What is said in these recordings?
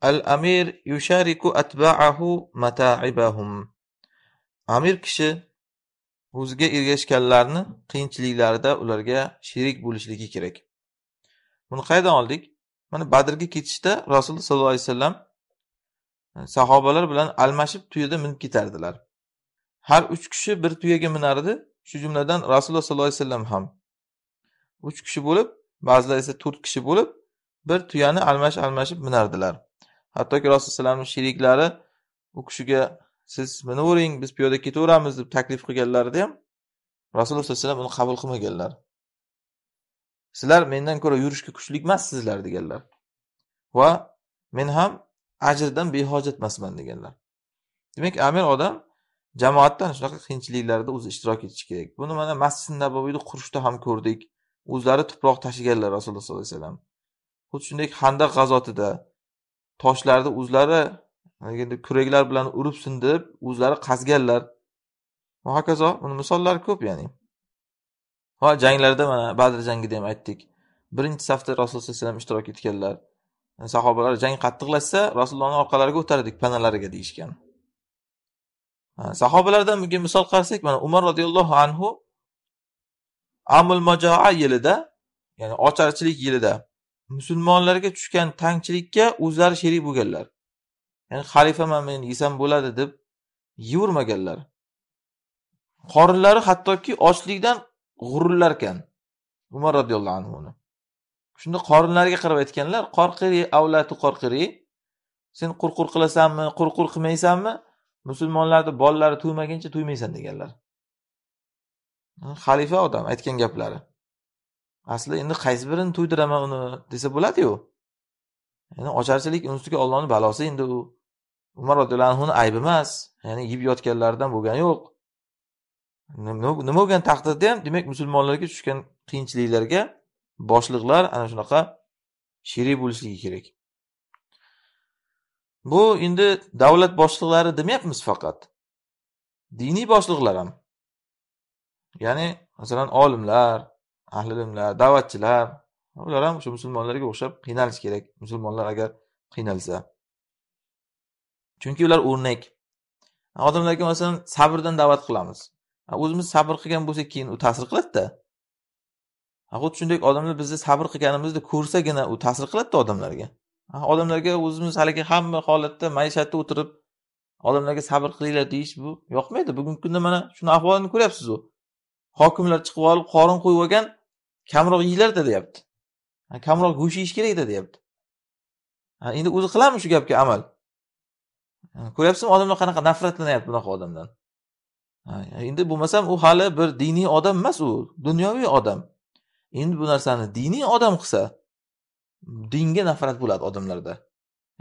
Al-amir yushariku atba'ahu mata'ibahum. Amir kishi o'ziga ergashganlarni qiyinchiliklarida ularga sherik bo'lishligi kerak. Buni qayerdan oldik? Mana Badrga ketishda rasululloh sollallohu alayhi vasallam e, sahobalar bilan almashib tuyada minib ketardilar. Har uch kishi bir tuyaga minardi. Shu jumladan Rasululloh sollallohu alayhi vasallam ham uch kishi bo'lib, ba'zilar esa to'rt kishi bo'lib bir tuyani almashib almashib minardilar. hattoki Rasul sallamning sheriklari u kishiga siz minavering biz piyoda ketaveramiz deb taklif qilganlarida ham rasululloh sallallohu alayhi vasallam uni qabul qilmaganlar sizlar mendan ko'ra yurishga kuchli emassizlar deganlar va men ham ajrdan behojat emasman deganlar demak amir odam jamoatdan shunaqa qiyinchiliklarda o'zi ishtirok etishi kerak buni mana masjid nabaviyni qurishda ham ko'rdik o'zlari tuproq tashiganlar rasululloh sollallohu alayhi vasallam xuddi shunday handaq g'azotida toshlarni o'zlari endi kuraklar bilan urib sindirib o'zlari qazganlar va hokazo buni misollari ko'p ya'ni va janglarda mana badr jangida ham aytdik birinchi safda rasululloh sallallohu alayhi vasallam ishtirok etganlar sahobalar jang qattiqlashsa rasulullohni orqalariga o'tardik panalariga deyishgan sahobalardan bugun misol qarasak mana umar roziyallohu anhu amul majoa yilida ya'ni ocharchilik yilida musulmonlarga tushgan tangchilikka o'zlari sherik bo'lganlar ya'ni xalifaman men yesam bo'ladi deb yeyvermaganlar qorinlari hattoki ochlikdan g'ururlarkan umar roziyallohu anhuni shunda qorinlariga qarab aytganlar qorqiri avlatu qorqiri sen qurqur qilasanmi qurqur qilmaysanmi musulmonlarni bolalari to'ymaguncha to'ymaysan deganlar xalifa odam aytgan gaplari asli endi qaysi birini to'ydiraman uni desa bo'ladiyu ya'ni ocharchilik uni ustiga ollohni balosi endi u umar roziyallohu anhuni aybi emas ya'ni yeb yotganlaridan bo'lgani yo'q nima bo'lgan taqdirda ham demak musulmonlarga tushgan qiyinchiliklarga boshliqlar ana shunaqa sherik bo'lishligi kerak bu endi davlat boshliqlari demayapmiz faqat diniy boshliqlar ham ya'ni masalan olimlar ahli ilmlar da'vatchilar ular ham o'sha musulmonlarga o'xshab qiynalishi kerak musulmonlar agar qiynalsa chunki ular o'rnak odamlarga masalan sabrdan da'vat qilamiz o'zimiz sabr qilgan bo'lsak keyin u ta'sir qiladida xuddi shunday odamlar bizni sabr qilganimizni ko'rsagina u ta'sir qiladida odamlarga odamlarga o'zimiz haligi hamma holatda maishatda o'tirib odamlarga sabr qilinglar deyish bu yoqmaydi bugungi kunda mana shuni ahvolini ko'ryapsizu hokimlar chiqib olib qorin qo'yib olgan kamroq de deyapti kamroq go'sht yeyish kerakda deyapti endi o'zi qiladimi shu gapga amal ko'ryapsizmi odamlar qanaqa nafratlanyapti bunaqa odamdan endi bo'lmasam u hali bir diniy odam emas u dunyoviy odam endi bu narsani diniy odam qilsa dinga nafrat bo'ladi odamlarda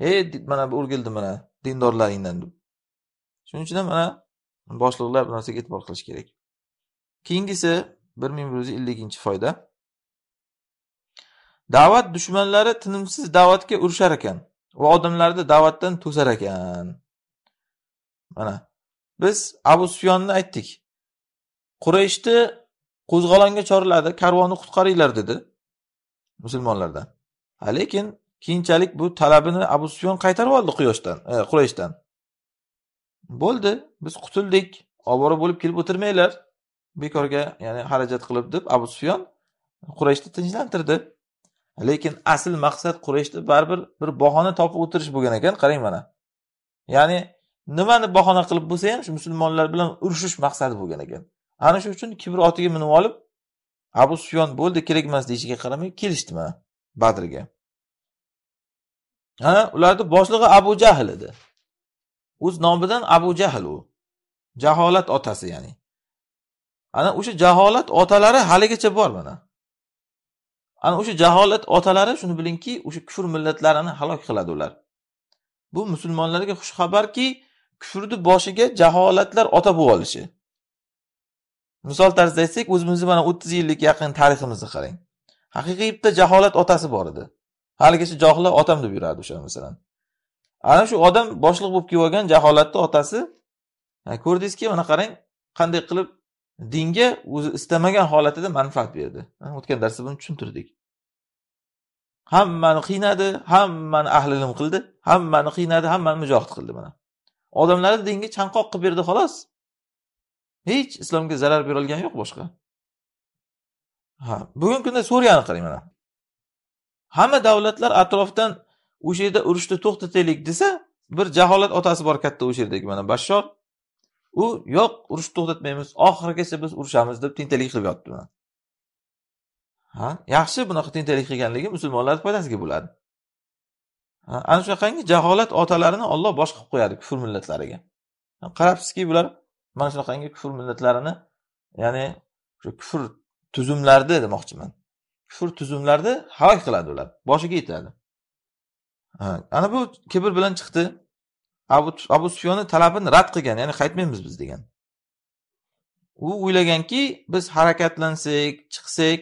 e mana bu o'rgildi mana dindorlaringdan deb shuning uchun ham mana boshliqlar bu narsaga e'tibor qilish kerak keyingisi bir ming bir yuz elliginchi foyda Da'vat dushmanlari tinimsiz da'vatga ekan va odamlarni da'vatdan to'sar ekan Mana biz Abu Sufyonni aytdik. Qurayshni qo'zg'olonga chorladi, karvonni qutqaringlar dedi musulmonlardan. Ha, lekin keyinchalik bu talabini Abu Sufyon qaytarib oldi Quyoshdan, e, Qurayshdan. Bo'ldi, biz qutuldik. Ovora bo'lib kelib o'tirmanglar. Bekorga, ya'ni xarajat qilib deb Abu Sufyon Qurayshni tinchlantirdi. lekin asl maqsad qurayshni baribir bir bahona topib o'tirish bo'lgan ekan qarang mana ya'ni nimani bahona qilib bo'lsa ham shu musulmonlar bilan urushish maqsadi bo'lgan ekan ana shu uchun kibr otiga minib olib abu sufyon bo'ldi kerak emas deyishiga qaramay kelishdi mana badrga ha ularni boshlig'i abu jahl edi o'z nomidan abu jahl u jaholat otasi ya'ni ana o'sha jaholat otalari haligacha bor mana ana o'sha jaholat otalari shuni bilingki o'sha kufr millatlarini halok qiladi ular bu musulmonlarga xush xabarki kufrni boshiga jaholatlar ota bo'lib olishi misol tarzida aytsak o'zimizni mana o'ttiz yillik yaqin tariximizni qarang haqiqiy bitta jaholat otasi bor edi haligacha johillar otam deb yurardi o'sha masalan ana shu odam boshliq bo'lib kelib olgan jaholatni otasi ko'rdingizki mana qarang qanday qilib dinga o'zi istamagan holatida manfaat berdi o'tgan darsda buni tushuntirdik hammani qiynadi hammani ahli ilm qildi hammani qiynadi hammani mujohid qildi mana odamlarni dinga chanqoq qilib berdi xolos hech islomga zarar berolgani yo'q boshqa ha bugungi kunda suriyani qarang mana hamma davlatlar atrofdan o'sha yerda urushni to'xtataylik desa bir jaholat otasi bor katta o'sha yerdagi mana bashshor u yo'q urushni to'xtatmaymiz oxirigacha biz urushamiz deb tentaklik qilib yotdi man ha yaxshi bunaqa tentaklik qilganligi musulmonlarni foydasiga bo'ladi ana shunaqangi jaholat otalarini olloh bosh qilib qo'yadi kufr millatlariga qarabsizki bular mana shunaqangi kufr millatlarini ya'ni shu kufr tuzumlarni demoqchiman kufr tuzumlarni halok qiladi ular boshiga yetadi ana bu kibr bilan chiqdi abu sufyonni talabini rad qilgan ya'ni qaytmaymiz biz degan u o'ylaganki biz harakatlansak chiqsak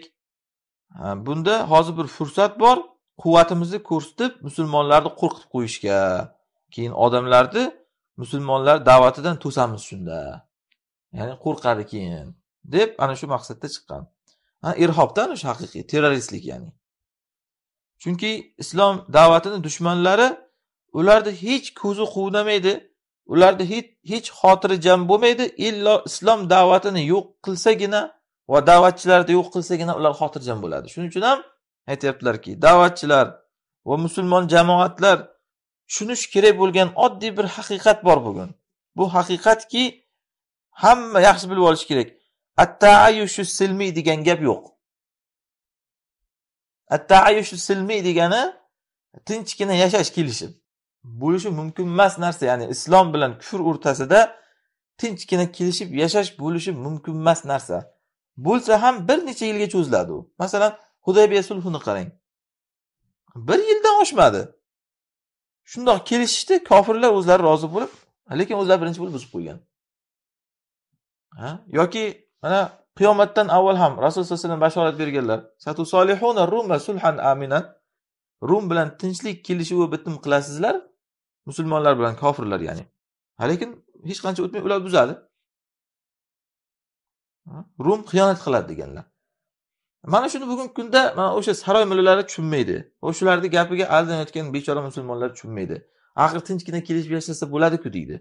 bunda hozir bir fursat bor quvvatimizni ko'rsatib musulmonlarni qo'rqitib qo'yishga keyin odamlarni musulmonlar da'vatidan to'samiz shunda ya'ni qo'rqadi keyin deb ana shu maqsadda chiqqan irhobda ana shu haqiqiy terroristlik ya'ni chunki islom da'vatini dushmanlari ularni hech ko'zi quvnamaydi ularni hech xotiri jam bo'lmaydi illo islom da'vatini yo'q qilsagina va da'vatchilarni yo'q qilsagina ular xotirjam bo'ladi shuning uchun ham aytyaptilarki da'vatchilar va musulmon jamoatlar tushunishi kerak bo'lgan oddiy bir haqiqat bor bugun bu haqiqatki hamma yaxshi bilib olishi kerak attaayushu silmiy degan gap yo'q attaayushu silmiy degani tinchgina yashash kelishib bo'lishi mumkin emas narsa ya'ni islom bilan kufr o'rtasida tinchgina kelishib yashash bo'lishi mumkin emas narsa bo'lsa ham bir necha yilga cho'ziladi u masalan hudaybiya sulhini qarang bir yildan oshmadi shundoq kelishishdi kofirlar o'zlari rozi bo'lib lekin o'zlari birinchi bo'lib buzib qo'ygan yoki mana qiyomatdan avval ham rasululloh sallallohu alayhi vasallam bashorat berganlar satu solihuna ruma sulhan aminan rum bilan tinchlik kelishuvi bitim qilasizlar musulmonlar bilan kofirlar ya'ni lekin hech qancha o'tmay ular buzadi rum xiyonat qiladi deganlar mana shuni bugungi kunda mana o'sha saroy mullalari tushunmaydi va shularni gapiga aldanayotgan bechora musulmonlar tushunmaydi axir tinchgina kelishib yashasa bo'ladiku deydi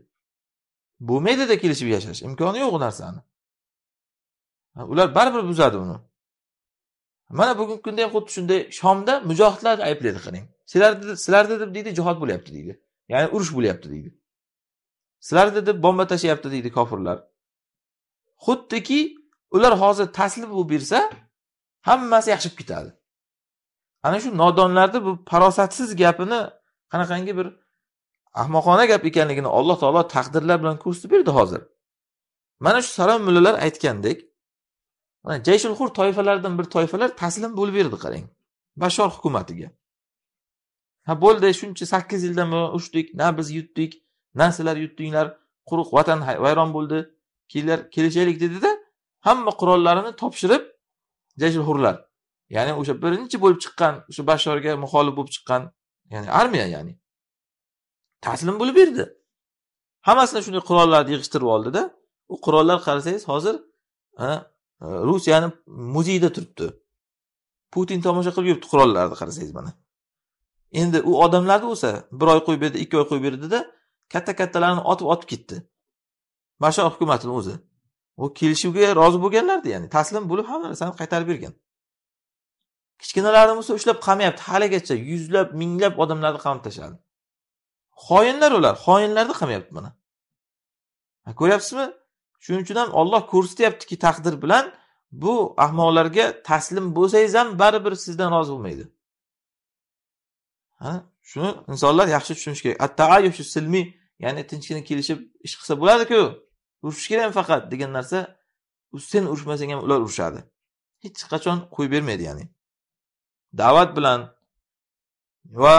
bo'lmaydida kelishib yashash imkoni yo'q u narsani ular baribir buzadi uni mana bugungi kunda ham xuddi shunday shomda mujohidlarni ayblaydi qarang sizlarda deb deydi jihod bo'lyapti deydi ya'ni urush bo'lyapti deydi sizlar dedi bomba tashlayapti deydi kofirlar xuddiki ular hozir taslim bo'lib bersa hammasi bo'lib ketadi ana shu nodonlarni bu farosatsiz gapini qanaqangi bir ahmoqona gap ekanligini alloh taolo taqdirlar bilan ko'rsatib berdi hozir mana shu salom mullalar aytgandek jayshul hur toifalaridan bir toifalar taslim bo'lib berdi qarang bashor hukumatiga ha bo'ldi shuncha sakkiz yildan buyon urushdik na biz yutdik na sizlar yutdinglar quruq vatan vayron bo'ldi kelishaylik dedida hamma qurollarini topshirib jashil hurlar ya'ni o'sha birinchi bo'lib chiqqan o'sha bashorga muxolif bo'lib chiqqan ya'ni armiya ya'ni taslim bo'lib berdi hammasini shunday qurollarni yig'ishtirib oldida u qurollar qarasangiz hozir rusiyani muzeyida turibdi putin tomosha qilib yuribdi qurollarni qarasangiz mana endi u odamlarni o'lsa bir oy qo'yib berdi ikki oy qo'yib berdida katta kattalarni otib otib ketdi shu hukumatini o'zi u kelishuvga rozi bo'lganlardi ya'ni taslim bo'lib hamma narsani qaytarib bergan kichkinalarni bo'lsa ushlab qamayapti haligacha yuzlab minglab odamlarni qamab tashladi xoinlar ular xoinlarni qamayapti mana ko'ryapsizmi shuning uchun ham olloh ko'rsatyaptiki taqdir bilan bu ahmoqlarga taslim bo'lsangiz ham baribir sizdan rozi bo'lmaydi shuni insonlar yaxshi tushunishi kerak attaayushu silmiy ya'ni tinchgina kelishib ish qilsa bo'ladiku urushish kerak faqat degan narsa sen urushmasang ham ular urushadi hech qachon qo'yib bermaydi ya'ni da'vat bilan va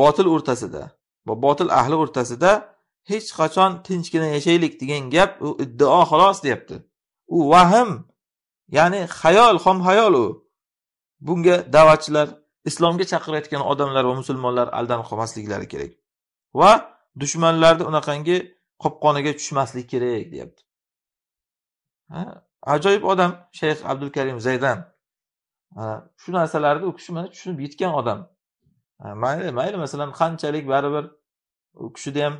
botil o'rtasida va botil ahli o'rtasida hech qachon tinchgina yashaylik degan gap u iddao xolos deyapti u vahm ya'ni xayol xom xayol u bunga da'vatchilar islomga chaqirayotgan odamlar va musulmonlar aldanib qolmasliklari kerak va dushmanlarni unaqangi qopqoniga tushmaslik kerak deyapti ajoyib odam shayx abdulkarim zaydan shu narsalarni u kishi mana tushunib yetgan odam mayli mayli masalan qanchalik baribir u kishida ham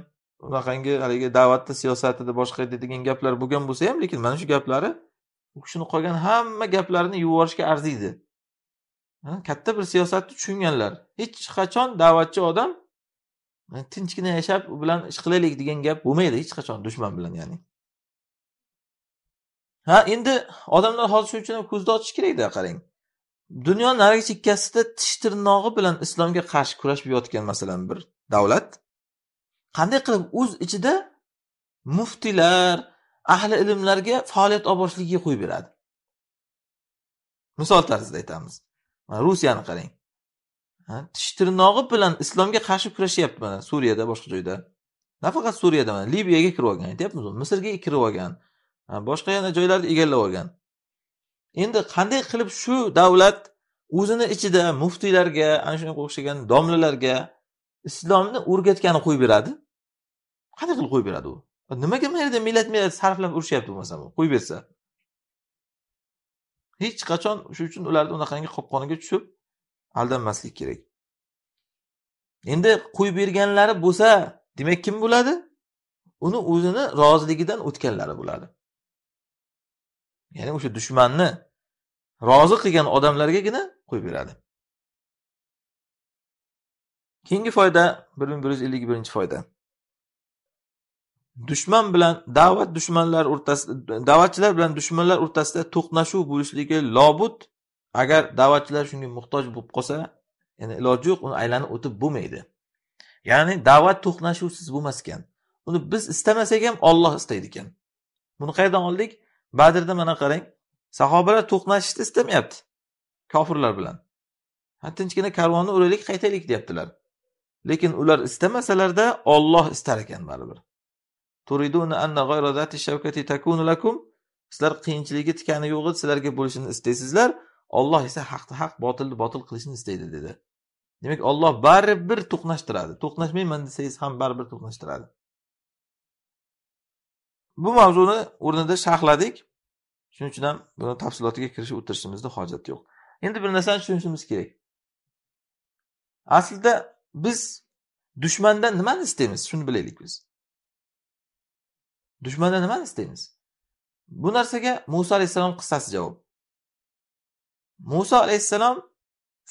unaqangi haligi da'vatni siyosatida boshqa degan gaplar bo'lgan bo'lsa ham lekin mana shu gaplari u kishini qolgan hamma gaplarini yuvib yuborishga arziydi katta bir siyosatni tushunganlar hech qachon da'vatchi odam tinchgina yashab u bilan ish qilaylik degan gap bo'lmaydi hech qachon dushman bilan ya'ni ha endi odamlar hozir shuning uchun ham ko'zni ochish kerakda qarang dunyoni narigi chekkasida tish tirnog'i bilan islomga qarshi kurashib yotgan masalan bir davlat qanday qilib o'z ichida muftiylar ahli ilmlarga faoliyat olib borishligiga qo'yib beradi misol tarzida aytamiz Rusiyani qarang. Tish-tirnog'i bilan islomga qarshi kurashyapti mana Suriyada, boshqa joyda. Nafaqat Suriyada, mana Liviyaga kirib olgan, aytyapmiz, Misrga kirib olgan, boshqa yana joylarni egallab olgan. Endi qanday qilib shu davlat o'zini ichida muftiylarga, ana shunga o'xshagan domlalarga islomni o'rgatgani qo'yib beradi? Qanday qilib qo'yib beradi u? Nimaga mana yerda millat millat sarflab urushyapti bo'lmasa bu? Qo'yib bersa. hech qachon shu uchun ularni unaqangi qopqoniga tushib aldanmaslik kerak endi qo'yib berganlari bo'lsa demak kim bo'ladi uni o'zini roziligidan o'tganlari bo'ladi ya'ni o'sha dushmanni rozi qilgan odamlargagina qo'yib beradi keyingi foyda bir ming bir yuz ellik birinchi foyda Dushman bilan da'vat dushmanlar o'rtasida da'vatchilar bilan dushmanlar o'rtasida to'qnashuv bo'lishligi lobud. Agar da'vatchilar shunga muhtoj bo'lib qolsa, ya'ni iloji yo'q, uni aylanib o'tib bo'lmaydi. Ya'ni da'vat to'qnashuvsiz bo'lmas ekan. Uni biz istamasak ham Alloh istaydi ekan. Buni qayerdan oldik? Badrda mana qarang, sahobalar to'qnashishni istamayapti kofirlar bilan. Ha tinchgina karvonni o'raylik, qaytaylik deyaptilar. Lekin ular istamasalarda Alloh istar ekan baribir. zati lakum. Sizlar qiyinchiligi tikani yo'g'i sizlarga bo'lishini istaysizlar. Alloh esa haqni haq, botilni botil qilishni istaydi dedi. Demak, Alloh baribir to'qnashtiradi. To'qnashmayman desangiz ham baribir to'qnashtiradi. Bu mavzuni o'rnida sharhladik. Shuning uchun ham buni tafsilotiga kirishib o'tirishimizda hojat yo'q. Endi bir narsani tushunishimiz kerak. Aslida biz dushmandan nimani istaymiz? Shuni bilaylik biz. dushmandan nimani istaymiz bu narsaga muso alayhissalom qissasi javob muso alayhissalom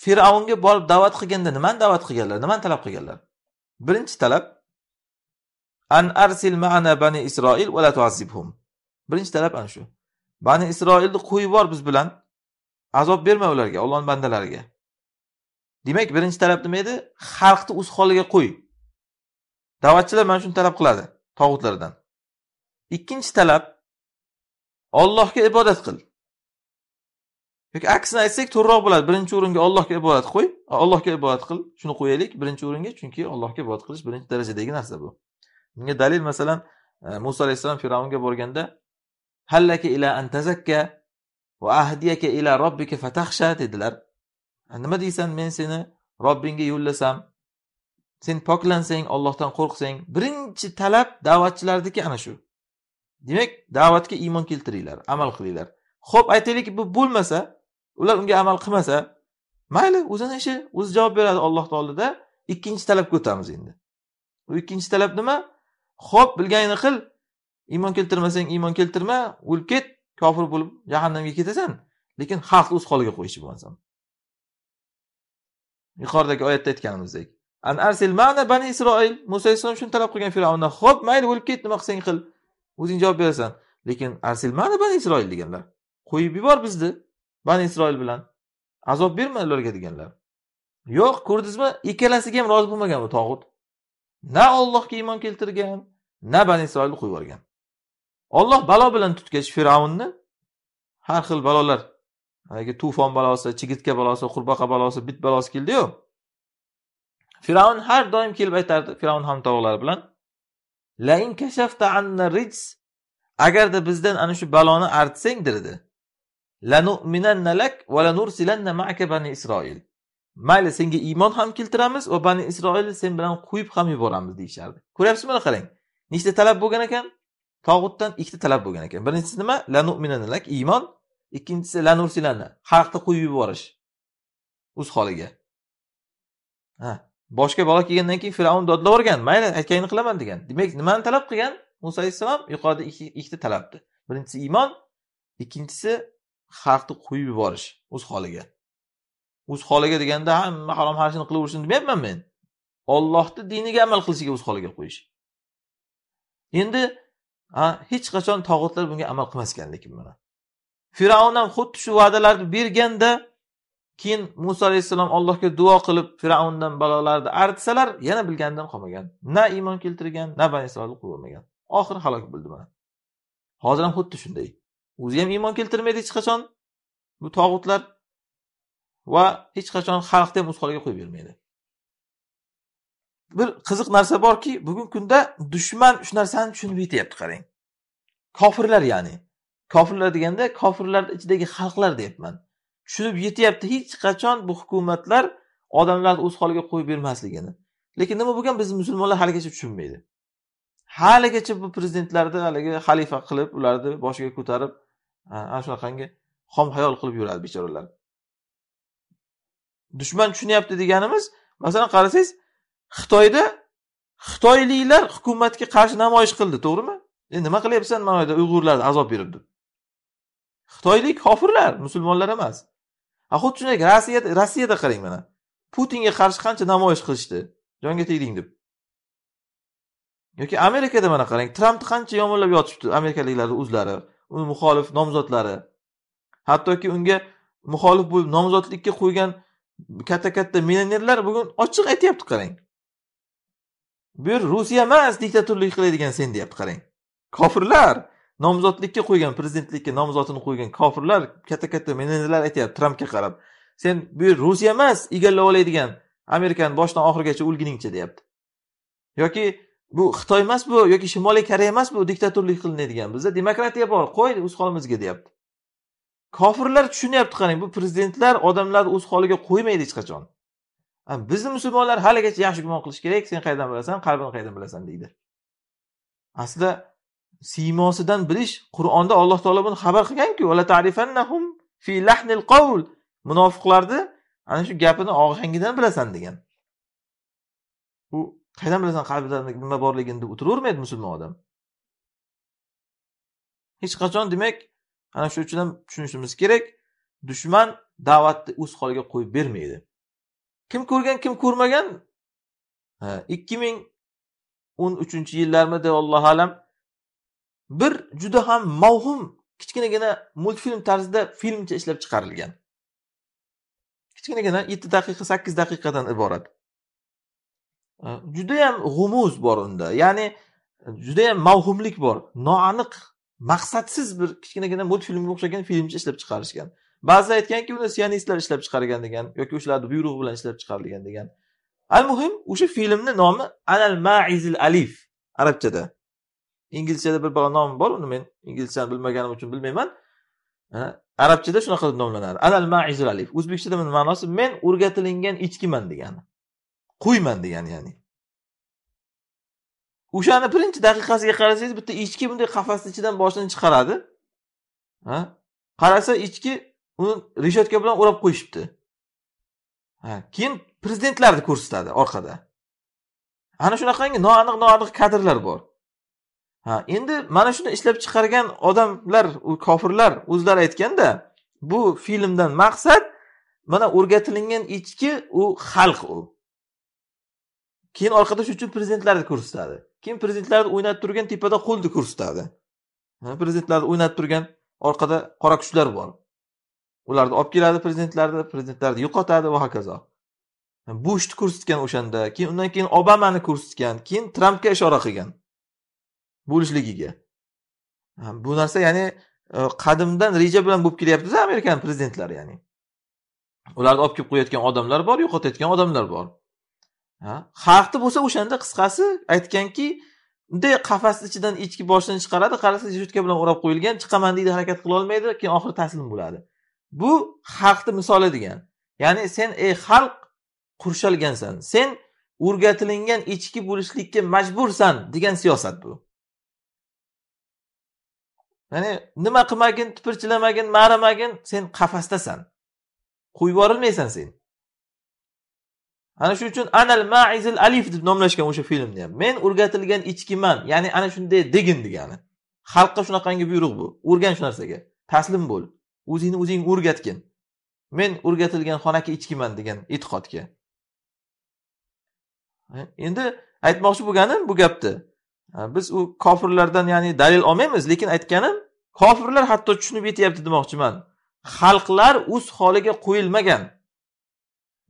fir'avnga borib da'vat qilganda nimani da'vat qilganlar nimani talab qilganlar birinchi talab an arsil maana bani isroil va la tuazibhum birinchi talab ana shu bani isroilni qo'yib yubor biz bilan azob berma ularga ollohni bandalariga demak birinchi talab nima edi xalqni o'z holiga qo'y da'vatchilar mana shuni talab qiladi tog'utlardan Ikkinchi talab Allohga ibodat qil. Yoki aksini aytsak to'g'riroq bo'ladi. Birinchi o'ringa Allohga ibodat qo'y, Allohga ibodat qil. Shuni qo'yaylik birinchi o'ringa, chunki Allohga ibodat qilish birinchi darajadagi narsa bu. Bunga dalil masalan e, Musa alayhissalom firavnga borganda hallaka ila an tazakka va ahdiyaka ila robbika fatahsha dedilar. Nima deysan men seni Robbingga yo'llasam, sen poklansang, Allohdan qo'rqsang, birinchi talab da'vatchilardagi ana shu. demak da'vatga iymon keltiringlar amal qilinglar ho'p aytaylik bu bo'lmasa ular unga amal qilmasa mayli o'zini ishi o'zi javob beradi alloh oldida ikkinchi talabga o'tamiz endi u ikkinchi talab nima ho'p bilganingni qil iymon keltirmasang iymon keltirma o'lib ket kofir bo'lib jahannamga ketasan lekin xalqni o'z holiga qo'yishi bo'lmasam yuqoridagi oyatda aytganimizdek an arsil mana bani isroil muso alayhissalom shuni talab qilgan fir'avndan ho'p mayli o'lib ket nima qilsang qil o'zing javob berasan lekin arsilmadi bani isroil deganlar qo'yib yubor bizni bani isroil bilan azob berma ularga deganlar yo'q ko'rdizmi ikkalasiga ham rozi bo'lmagan bu tog'ut na ollohga iymon keltirgan na bani isroilni qo'yib yuborgan olloh balo bilan tutgach fir'avnni har xil balolar haligi tufon balosi chigitka balosi qurbaqa balosi bit balosi keldiyu fir'avn har doim kelib aytardi fir'avn hamtovoqlari bilan lain kashafta anna rijs agarda bizdan ana shu baloni artsang derdi lanu'minanna lak va nursilanna ma'aka bani isroil mayli senga iymon ham keltiramiz va bani isroilni sen bilan quyib ham yuboramiz deyishardi ko'ryapsizmi mana qarang nechta talab bo'lgan ekan tog'utdan ikkita talab bo'lgan ekan birinchisi nima lanu'minanna lak iymon ikkinchisi lanursilanna xalqni quyib yuborish o'z holiga ha boshga balo kelgandan keyin fir'avn dodlavorgan mayli aytganingni qilaman degan demak nimani talab qilgan muso alayhissalom yuqorida ikkita talabni birinchisi iymon ikkinchisi xalqni qo'yib yuborish o'z holiga o'z holiga deganda hamma harom ishini qilaversin demayapman men ollohni diniga amal qilishiga o'z holiga qo'yish endi hech qachon tog'utlar bunga amal qilmas ekan lekin mana fir'avn ham xuddi shu va'dalarni berganda keyin muso alayhissalom allohga duo qilib fir'avndan balolarni artsalar yana bilganidan qolmagan na iymon keltirgan na bani isroil qul bo'lmagan oxiri halok bo'ldi mana hozir ham xuddi shunday o'zi ham iymon keltirmaydi hech qachon bu tog'utlar va hech qachon xalqni ham o'z holiga qo'yib bermaydi bir qiziq narsa borki bugungi kunda dushman shu narsani tushunib yetyapti qarang kofirlar ya'ni kofirlar deganda kofirlarni ichidagi xalqlar deyapman tushunib yetyapti hech qachon bu hukumatlar odamlarni o'z holiga qo'yib bermasligini lekin nima bo'lgan biz musulmonlar haligacha tushunmaydi haligacha bu prezidentlarni haligi xalifa qilib ularni boshiga ko'tarib ana shunaqangi xom xayol qilib yuradi bechoralar dushman tushunyapti deganimiz masalan qarasangiz xitoyda xitoyliklar hukumatga qarshi namoyish qildi to'g'rimi e nima qilyapsan mana uyg'urlarni azob berib deb xitoylik kofirlar musulmonlar emas a xuddi shunday rossiyada rossiyada qarang mana putinga qarshi qancha namoyish qilishdi jonga tegding deb yoki amerikada mana qarang trampni qancha yomonlab yotishibdi amerikaliklarni o'zlari uni muxolif nomzodlari hattoki unga muxolif bo'lib nomzodlikka qo'ygan katta katta millionerlar bugun ochiq aytyapti qarang bu yer rusiya emas diktatorlik qiladigan sen deyapti qarang kofirlar nomzodlikka qo'ygan prezidentlikka nomzodini qo'ygan kofirlar katta katta menejerlar aytyapti trampga qarab sen bu yer rusiya emas egallab oladigan amerikani boshidan oxirigacha o'lguningcha deyapti yoki bu xitoy emas bu yoki shimoliy koreya emas bu diktatorlik qilinadigan bizda demokratiya bor qo'y o'z holimizga deyapti kofirlar tushunyapti qarang bu prezidentlar odamlarni o'z holiga qo'ymaydi hech qachon bizni musulmonlar haligacha yaxshi gumon qilish kerak sen qayerdan bilasan qalbini qayerdan bilasan deydi aslida siymosidan bilish qur'onda alloh taolo buni xabar qilganku munofiqlarni ana shu gapini ohangidan bilasan degan u qayerdan bilasan qalbida nima borligini deb o'tiravermaydi musulmon odam hech qachon demak ana shu uchun ham tushunishimiz kerak dushman da'vatni o'z holiga qo'yib bermaydi kim ko'rgan kim ko'rmagan ikki ming o'n uchinchi yillarmidi ollohu alam bir juda ham mavhum kichkinagina multfilm tarzida filmcha ishlab chiqarilgan kichkinagina yetti daqiqa sakkiz daqiqadan iborat judayam g'umuz bor unda ya'ni judayam mavhumlik bor noaniq maqsadsiz bir kichkinagina multfilmga o'xshagan filmcha ishlab chiqarishgan ba'zilar aytganki uni sionistlar ishlab chiqargan degan yoki o'shalarni buyrug'i bilan ishlab chiqarilgan degan al muhim o'sha filmni nomi anal maizil alif arabchada inglizchada bir nomi bor uni men inglizchani bilmaganim uchun bilmayman arabchada shunaqa qilib nomlanadi anal maizul alif o'zbekchada buni ma'nosi men o'rgatilingan echkiman degani qo'yman degani ya'ni o'shani birinchi daqiqasiga qarasangiz bitta echki bunday qafasni ichidan boshini chiqaradi qarasa echki uni reshetka bilan o'rab qo'yishibdi keyin prezidentlarni ko'rsatadi orqada ana shunaqangi noaniq noaniq kadrlar bor ha endi mana shuni ishlab chiqargan odamlar u kofirlar o'zlari aytganda bu filmdan maqsad mana o'rgatilingan ichki u xalq u keyin orqada shuning uchun prezidentlarni ko'rsatadi keyin prezidentlarni o'ynatib turgan tepada qo'lni ko'rsatadi prezidentlarni o'ynatib turgan orqada qora kuchlar bor ularni olib keladi prezidentlarni prezidentlarni yo'qotadi va hokazo bushni ko'rsatgan o'shanda keyin undan keyin obamani ko'rsatgan keyin trampga ishora qilgan bo'lishligiga bu narsa ya'ni e, qadimdan reja bilan bo'lib kelyaptida amerikan prezidentlari ya'ni ularni olib kelib qo'yayotgan odamlar bor yo'qotayotgan odamlar bor xalqni bo'lsa o'shanda qisqasi aytganki bunday qafas ichidan echki boshini chiqaradi qarasa jutka bilan o'rab qo'yilgan chiqaman deydi harakat qila olmaydi keyin oxiri taslim bo'ladi bu xalqni misoli degan ya'ni sen ey xalq qurshalgansan sen o'rgatilingan echki bo'lishlikka majbursan degan siyosat bu ya'ni nima qilmagin tipirchilamagin marimagin sen qafasdasan qo'yib yuborilmaysan sen ana shuning uchun anal maizil alif deb nomlashgan o'sha filmni ham men o'rgatilgan ichkiman ya'ni ana shunday degin degani xalqqa shunaqangi buyruq bu o'rgan shu narsaga taslim bo'l o'zingni o'zing o'rgatgin men o'rgatilgan xonaki ichkiman degan e'tiqodga endi aytmoqchi bo'lganim bu gapni biz u kofirlardan ya'ni dalil olmaymiz lekin aytganim kofirlar hatto tushunib yetyapti demoqchiman xalqlar o'z holiga qo'yilmagan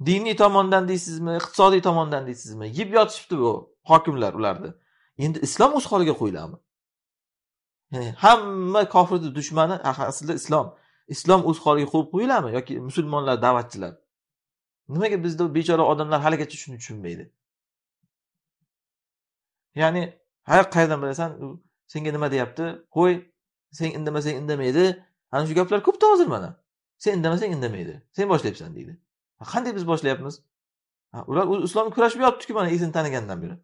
diniy tomondan deysizmi iqtisodiy tomondan deysizmi yeb yotishibdi bu hokimlar ularni endi islom o'z holiga qo'yiladimi ya'ni hamma kofirni dushmani aslida islom islom o'z holiga qo'yib qo'yiladimi yoki musulmonlar da'vatchilar nimaga bizda bechora odamlar haligacha shuni tushunmaydi ya'ni har qayerdan bilasan u senga nima deyapti qo'y sen indamasang indamaydi ana shu gaplar ko'pda hozir mana sen indamasang indamaydi sen boshlayapsan deydi qanday biz boshlayapmiz ular o'z islomga kurashib yotibdiku mana esini tanigandan beri